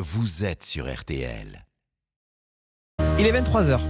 Vous êtes sur RTL. Il est 23h.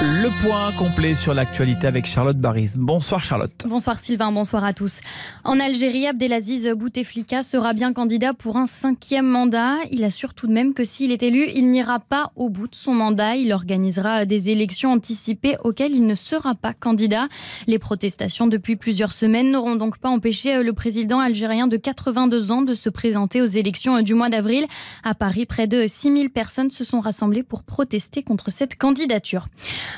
Le point complet sur l'actualité avec Charlotte Baris. Bonsoir Charlotte. Bonsoir Sylvain, bonsoir à tous. En Algérie, Abdelaziz Bouteflika sera bien candidat pour un cinquième mandat. Il assure tout de même que s'il est élu, il n'ira pas au bout de son mandat. Il organisera des élections anticipées auxquelles il ne sera pas candidat. Les protestations depuis plusieurs semaines n'auront donc pas empêché le président algérien de 82 ans de se présenter aux élections du mois d'avril. À Paris, près de 6000 personnes se sont rassemblées pour protester contre cette candidature.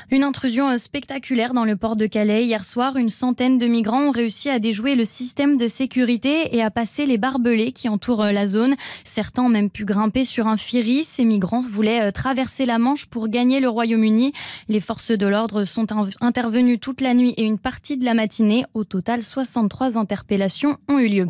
Une intrusion spectaculaire dans le port de Calais. Hier soir, une centaine de migrants ont réussi à déjouer le système de sécurité et à passer les barbelés qui entourent euh, la zone. Certains ont même pu grimper sur un ferry. Ces migrants voulaient euh, traverser la Manche pour gagner le Royaume-Uni. Les forces de l'ordre sont intervenues toute la nuit et une partie de la matinée. Au total, 63 interpellations ont eu lieu.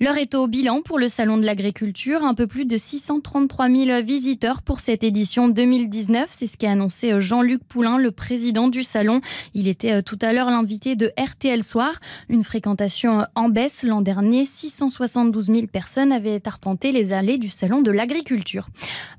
L'heure est au bilan pour le Salon de l'agriculture. Un peu plus de 633 000 visiteurs pour cette édition 2019. C'est ce qu'a annoncé euh, Jean-Luc Poulain, le président du Salon. Il était euh, tout à l'heure l'invité de RTL Soir. Une fréquentation euh, en baisse. L'an dernier, 672 000 personnes avaient arpenté les allées du Salon de l'agriculture.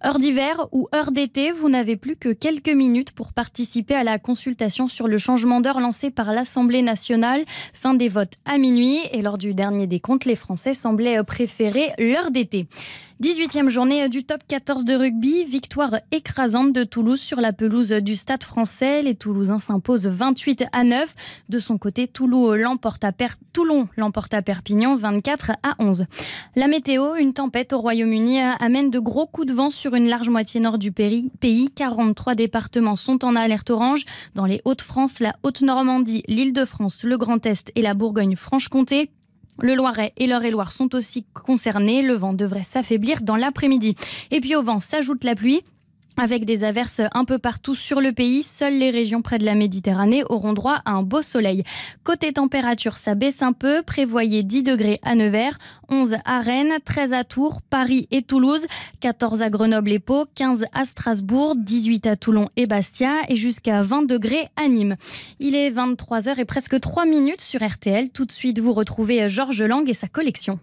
Heure d'hiver ou heure d'été, vous n'avez plus que quelques minutes pour participer à la consultation sur le changement d'heure lancé par l'Assemblée nationale. Fin des votes à minuit et lors du dernier décompte, les Français semblait préférer l'heure d'été. 18e journée du top 14 de rugby, victoire écrasante de Toulouse sur la pelouse du Stade français. Les Toulousains s'imposent 28 à 9. De son côté, Toulon l'emporte à, à Perpignan 24 à 11. La météo, une tempête au Royaume-Uni amène de gros coups de vent sur une large moitié nord du pays. 43 départements sont en alerte orange. Dans les Hauts-de-France, la Haute-Normandie, l'Île-de-France, le Grand Est et la Bourgogne-Franche-Comté. Le Loiret et leure et Loir sont aussi concernés. Le vent devrait s'affaiblir dans l'après-midi. Et puis au vent s'ajoute la pluie avec des averses un peu partout sur le pays. Seules les régions près de la Méditerranée auront droit à un beau soleil. Côté température, ça baisse un peu. Prévoyez 10 degrés à Nevers, 11 à Rennes, 13 à Tours, Paris et Toulouse, 14 à Grenoble et Pau, 15 à Strasbourg, 18 à Toulon et Bastia et jusqu'à 20 degrés à Nîmes. Il est 23h et presque 3 minutes sur RTL. Tout de suite, vous retrouvez Georges Lang et sa collection.